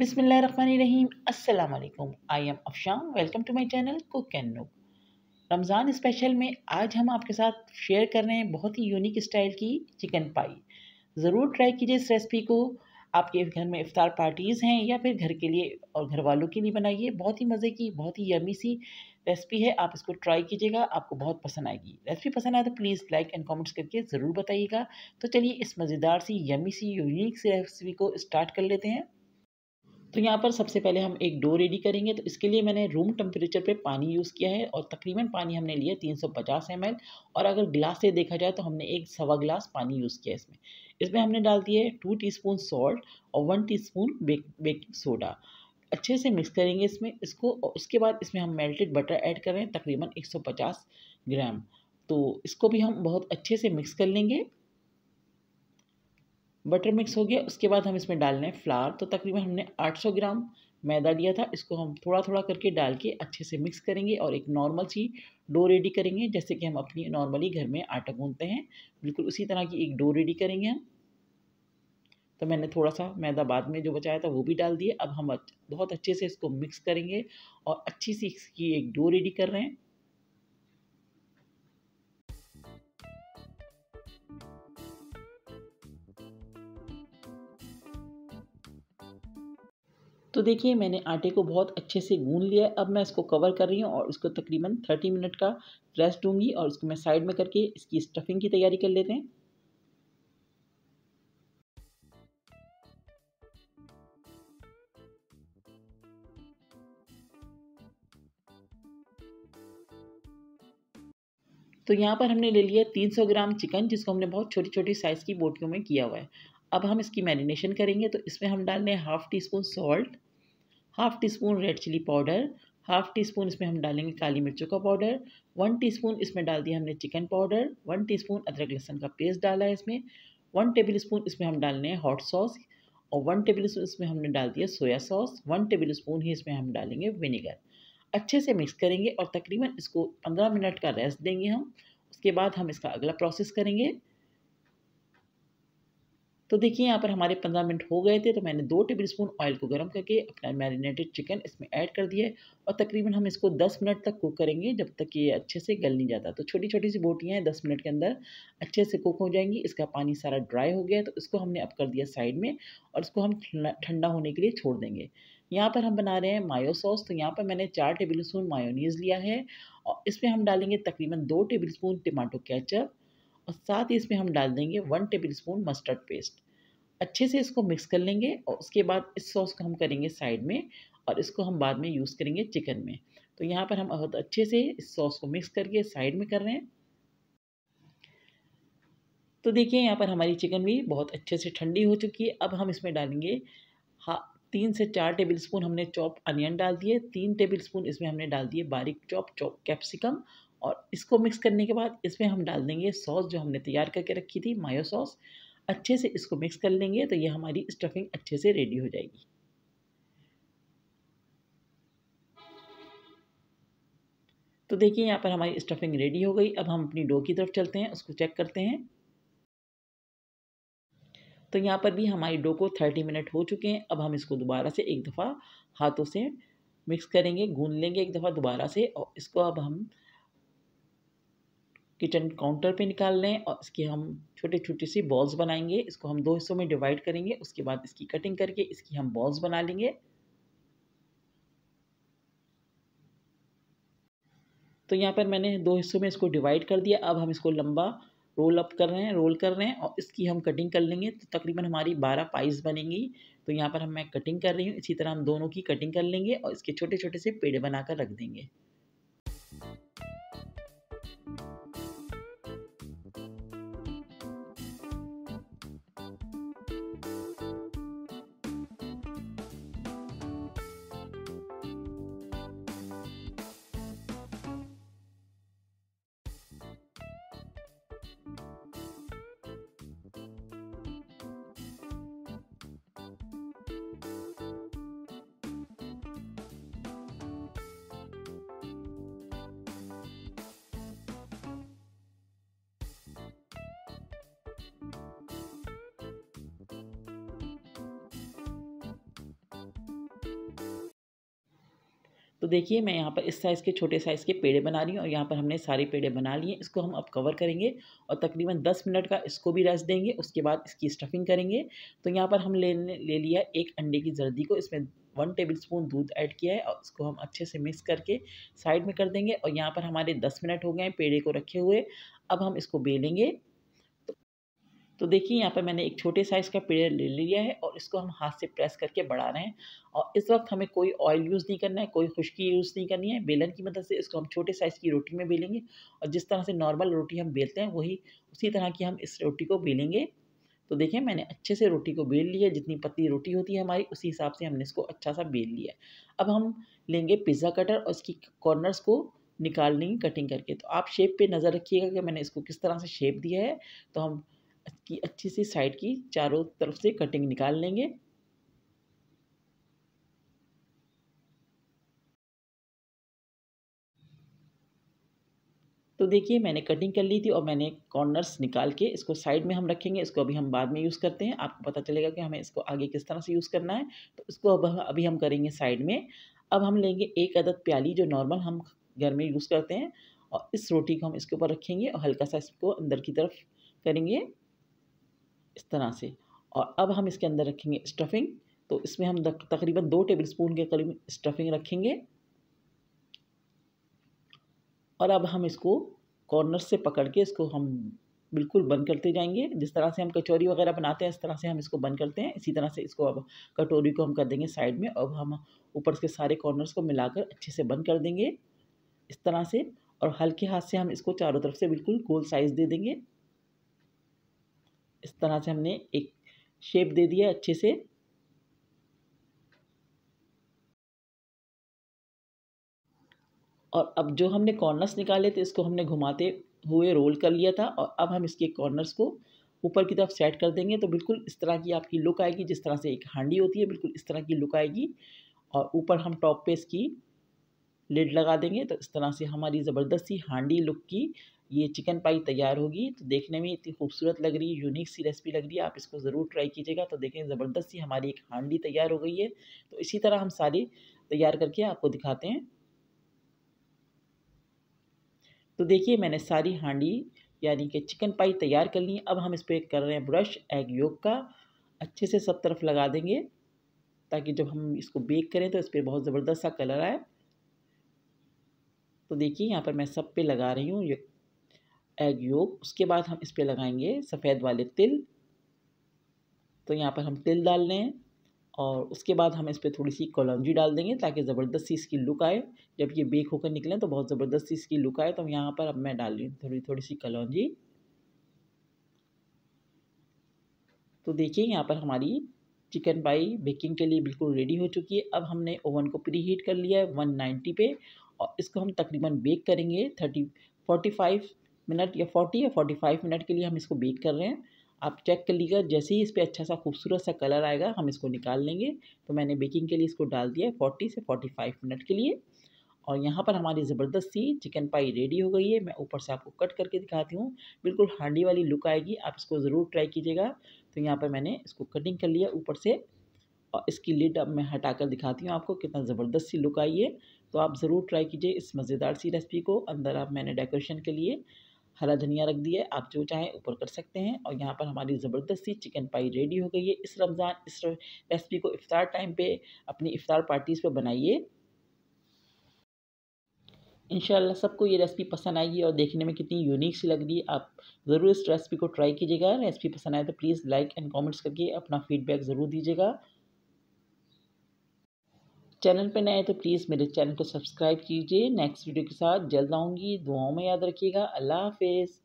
बिसमीम् अल्लाम I am Afsham welcome to my channel Cook and Nook Ramzan special में आज हम आपके साथ शेयर कर रहे हैं बहुत ही यूनिक स्टाइल की चिकन पाई ज़रूर ट्राई कीजिए इस रेसिपी को आपके घर में इफ़ार पार्टीज़ हैं या फिर घर के लिए और घर वालों के लिए बनाइए बहुत ही मज़े की बहुत ही यमी सी रेसिपी है आप इसको ट्राई कीजिएगा आपको बहुत पसंद आएगी रेसिपी पसंद आए तो प्लीज़ लाइक एंड कमेंट्स करके ज़रूर बताइएगा तो चलिए इस मज़ेदार सी यमी सी यूनिक सी रेसिपी को स्टार्ट कर लेते हैं तो यहाँ पर सबसे पहले हम एक डो रेडी करेंगे तो इसके लिए मैंने रूम टेम्परेचर पे पानी यूज़ किया है और तकरीबन पानी हमने लिया 350 एल और अगर गिलास से देखा जाए तो हमने एक सवा गिलास पानी यूज़ किया इसमें इसमें हमने डाल दिया है टू स्पून सॉल्ट और one spoon bake baking soda अच्छे से मिक्स करेंगे इसमें इसको और उसके बाद इसमें हम मेल्टेड बटर ऐड कर रहे हैं तकरीबन 150 ग्राम तो इसको भी हम बहुत अच्छे से मिक्स कर लेंगे बटर मिक्स हो गया उसके बाद हम इसमें रहे हैं फ्लावर तो तकरीबन हमने 800 ग्राम मैदा लिया था इसको हम थोड़ा थोड़ा करके डाल के अच्छे से मिक्स करेंगे और एक नॉर्मल सी डो रेडी करेंगे जैसे कि हम अपनी नॉर्मली घर में आटा गूंदते हैं बिल्कुल उसी तरह की एक डो रेडी करेंगे हम तो मैंने थोड़ा सा मैदा बाद में जो बचाया था वो भी डाल दिया अब हम बहुत अच्छे से इसको मिक्स करेंगे और अच्छी सी इसकी एक डो रेडी कर रहे हैं तो देखिए मैंने आटे को बहुत अच्छे से गून लिया है अब मैं इसको कवर कर रही हूँ और इसको तकरीबन थर्टी मिनट का रेस्ट दूंगी और इसको मैं साइड में करके इसकी स्टफिंग की तैयारी कर लेते हैं तो यहाँ पर हमने ले लिया 300 ग्राम चिकन जिसको हमने बहुत छोटी छोटी साइज़ की बोटियों में किया हुआ है अब हम इसकी मैरिनेशन करेंगे तो इसमें हम डाल रहे हैं half teaspoon salt half teaspoon red chilli powder half teaspoon इसमें हम डालेंगे काली मिर्चों का पाउडर वन टीस्पून इसमें डाल दिया हमने चिकन पाउडर वन टीस्पून अदरक लहसुन का पेस्ट डाला है इसमें वन टेबल स्पून इसमें हम डालने हैं हॉट सॉस और वन टेबल स्पून इसमें हमने डाल दिया soya sauce one tablespoon ही इसमें हम डालेंगे विनेगर अच्छे से मिक्स करेंगे और तकरीबन इसको पंद्रह मिनट का रेस्ट देंगे हम उसके बाद हम इसका अगला प्रोसेस करेंगे तो देखिए यहाँ पर हमारे पंद्रह मिनट हो गए थे तो मैंने दो टेबल स्पून ऑयल को गर्म करके अपना मैरिनेटेड चिकन इसमें ऐड कर दिया और तकरीबन हम इसको दस मिनट तक कुक करेंगे जब तक ये अच्छे से गल नहीं जाता तो छोटी छोटी सी बोटियाँ दस मिनट के अंदर अच्छे से कुक हो जाएंगी इसका पानी सारा ड्राई हो गया तो इसको हमने अब कर दिया साइड में और इसको हम ठंडा होने के लिए छोड़ देंगे यहाँ पर हम बना रहे हैं मायो सॉस तो यहाँ पर मैंने चार टेबल स्पून मायोनीज़ लिया है और इसमें हम डालेंगे तकरीबन दो टेबल स्पून टमाटो कैचअप और साथ ही इसमें हम डाल देंगे one tablespoon mustard paste अच्छे से इसको मिक्स कर लेंगे और उसके बाद इस सॉस को हम करेंगे साइड में और इसको हम बाद में यूज़ करेंगे चिकन में तो यहाँ पर हम बहुत अच्छे से इस सॉस को मिक्स करके साइड में कर रहे हैं तो देखिए यहाँ पर हमारी चिकन भी बहुत अच्छे से ठंडी हो चुकी है अब हम इसमें डालेंगे हा तीन से चार टेबल स्पून हमने चॉप अनियन डाल दिए तीन टेबल स्पून इसमें हमने डाल दिए बारीक चॉप चॉप कैप्सिकम और इसको मिक्स करने के बाद इसमें हम डाल देंगे सॉस जो हमने तैयार करके रखी थी मायो सॉस अच्छे से इसको मिक्स कर लेंगे तो ये हमारी स्टफिंग अच्छे से रेडी हो जाएगी तो देखिए यहाँ पर हमारी स्टफिंग रेडी हो गई अब हम अपनी डो की तरफ चलते हैं उसको चेक करते हैं तो यहाँ पर भी हमारी डो को थर्टी मिनट हो चुके हैं अब हम इसको दोबारा से एक दफ़ा हाथों से मिक्स करेंगे गूंद लेंगे एक दफ़ा दोबारा से और इसको अब हम किचन काउंटर पे निकाल लें और इसकी हम छोटे छोटे सी बॉल्स बनाएंगे इसको हम दो हिस्सों में डिवाइड करेंगे उसके बाद इसकी कटिंग करके इसकी हम बॉल्स बना लेंगे तो यहाँ पर मैंने दो हिस्सों में इसको डिवाइड कर दिया अब हम इसको लंबा रोल अप कर रहे हैं रोल कर रहे हैं और इसकी हम कटिंग कर लेंगे तो तकरीबन हमारी बारह पाइस बनेंगी तो यहाँ पर हम मैं कटिंग कर रही हूँ इसी तरह हम दोनों की कटिंग कर लेंगे और इसके छोटे छोटे से पेड़ बनाकर रख देंगे तो देखिए मैं यहाँ पर इस साइज़ के छोटे साइज़ के पेड़े बना रही हूँ और यहाँ पर हमने सारे पेड़े बना लिए इसको हम अब कवर करेंगे और तकरीबन दस मिनट का इसको भी रेस्ट देंगे उसके बाद इसकी स्टफिंग करेंगे तो यहाँ पर हम ले ले लिया एक अंडे की जर्दी को इसमें वन टेबल स्पून दूध ऐड किया है और इसको हम अच्छे से मिक्स करके साइड में कर देंगे और यहाँ पर हमारे दस मिनट हो गए हैं पेड़े को रखे हुए अब हम इसको बेलेंगे तो देखिए यहाँ पर मैंने एक छोटे साइज़ का पेड़ ले लिया है और इसको हम हाथ से प्रेस करके बढ़ा रहे हैं और इस वक्त हमें कोई ऑयल यूज़ नहीं करना है कोई खुश्की यूज़ नहीं करनी है बेलन की मदद से इसको हम छोटे साइज़ की रोटी में बेलेंगे और जिस तरह से नॉर्मल रोटी हम बेलते हैं वही उसी तरह की हम इस रोटी को बेलेंगे तो देखें मैंने अच्छे से रोटी को बेल लिया जितनी पतली रोटी होती है हमारी उसी हिसाब से हमने इसको अच्छा सा बेल लिया अब हम लेंगे पिज़्ज़ा कटर और इसकी कॉर्नर्स को निकाल लेंगे कटिंग करके तो आप शेप पे नज़र रखिएगा कि मैंने इसको किस तरह से शेप दिया है तो हम की अच्छी सी साइड की चारों तरफ से कटिंग निकाल लेंगे तो देखिए मैंने कटिंग कर ली थी और मैंने कॉर्नर्स निकाल के इसको साइड में हम रखेंगे इसको अभी हम बाद में यूज़ करते हैं आपको पता चलेगा कि हमें इसको आगे किस तरह से यूज़ करना है तो इसको अब अभी हम करेंगे साइड में अब हम लेंगे एक अदद प्याली जो नॉर्मल हम घर में यूज़ करते हैं और इस रोटी को हम इसके ऊपर रखेंगे और हल्का सा इसको अंदर की तरफ करेंगे इस तरह से और अब हम इसके अंदर रखेंगे स्टफिंग तो इसमें हम तकरीबन दो टेबल स्पून के करीब स्टफिंग रखेंगे और अब हम इसको कॉर्नर से पकड़ के इसको हम बिल्कुल बंद करते जाएंगे जिस तरह से हम कचौरी वगैरह बनाते हैं इस तरह से हम इसको बंद करते हैं इसी तरह से इसको अब कटोरी को हम कर देंगे साइड में और हम ऊपर के सारे कॉर्नर्स को मिलाकर अच्छे से बंद कर देंगे इस तरह से और हल्के हाथ से हम इसको चारों तरफ से बिल्कुल गोल साइज़ दे देंगे इस तरह से हमने एक शेप दे दिया अच्छे से और अब जो हमने कॉर्नर्स निकाले थे इसको हमने घुमाते हुए रोल कर लिया था और अब हम इसके कॉर्नर्स को ऊपर की तरफ सेट कर देंगे तो बिल्कुल इस तरह की आपकी लुक आएगी जिस तरह से एक हांडी होती है बिल्कुल इस तरह की लुक आएगी और ऊपर हम टॉप पे इसकी लिड लगा देंगे तो इस तरह से हमारी ज़बरदस्ती हांडी लुक की ये चिकन पाई तैयार होगी तो देखने में इतनी खूबसूरत लग रही है यूनिक सी रेसिपी लग रही है आप इसको ज़रूर ट्राई कीजिएगा तो देखें ज़बरदस्त सी हमारी एक हांडी तैयार हो गई है तो इसी तरह हम सारी तैयार करके आपको दिखाते हैं तो देखिए मैंने सारी हांडी यानी कि चिकन पाई तैयार कर ली अब हम इस पर कर रहे हैं ब्रश एग योग का अच्छे से सब तरफ लगा देंगे ताकि जब हम इसको बेक करें तो इस पर बहुत ज़बरदस्त सा कलर आए तो देखिए यहाँ पर मैं सब पे लगा रही हूँ एग योग उसके बाद हम इस पर लगाएंगे सफ़ेद वाले तिल तो यहाँ पर हम तिल डाल लें और उसके बाद हम इस पर थोड़ी सी कलौजी डाल देंगे ताकि ज़बरदस्त सी इसकी लुक आए जब ये बेक होकर निकलें तो बहुत ज़बरदस्त सी इसकी लुक आए तो यहाँ पर अब मैं डाल रही हूँ थोड़ी थोड़ी सी कलौजी तो देखिए यहाँ पर हमारी चिकन पाई बेकिंग के लिए बिल्कुल रेडी हो चुकी है अब हमने ओवन को प्री हीट कर लिया है वन नाइन्टी पे और इसको हम तकरीबन बेक करेंगे थर्टी फोर्टी फाइव मिनट या फोर्टी या फोर्टी फाइव मिनट के लिए हम इसको बीट कर रहे हैं आप चेक कर लीजिएगा जैसे ही इस पर अच्छा सा खूबसूरत सा कलर आएगा हम इसको निकाल लेंगे तो मैंने बेकिंग के लिए इसको डाल दिया है फोर्टी से फोर्टी फाइव मिनट के लिए और यहाँ पर हमारी ज़बरदस्त सी चिकन पाई रेडी हो गई है मैं ऊपर से आपको कट करके दिखाती हूँ बिल्कुल हांडी वाली लुक आएगी आप इसको ज़रूर ट्राई कीजिएगा तो यहाँ पर मैंने इसको कटिंग कर लिया ऊपर से और इसकी लिड अब मैं हटा कर दिखाती हूँ आपको कितना ज़बरदस्त सी लुक आई है तो आप ज़रूर ट्राई कीजिए इस मज़ेदार सी रेसिपी को अंदर आप मैंने डेकोरेशन के लिए हरा धनिया रख दिया है आप जो चाहें ऊपर कर सकते हैं और यहाँ पर हमारी ज़बरदस्त सी चिकन पाई रेडी हो गई है इस रमज़ान इस रेसिपी को इफ़ार टाइम पे अपनी इफ़ार पार्टीज़ पर बनाइए इन सबको ये रेसिपी पसंद आएगी और देखने में कितनी यूनिक सी लग रही है आप ज़रूर इस रेसिपी को ट्राई कीजिएगा रेसिपी पसंद आए तो प्लीज़ लाइक एंड कमेंट्स करके अपना फीडबैक ज़रूर दीजिएगा चैनल पर नए तो प्लीज़ मेरे चैनल को सब्सक्राइब कीजिए नेक्स्ट वीडियो के साथ जल्द आऊँगी दुआओं में याद रखिएगा अल्लाह हाफिज़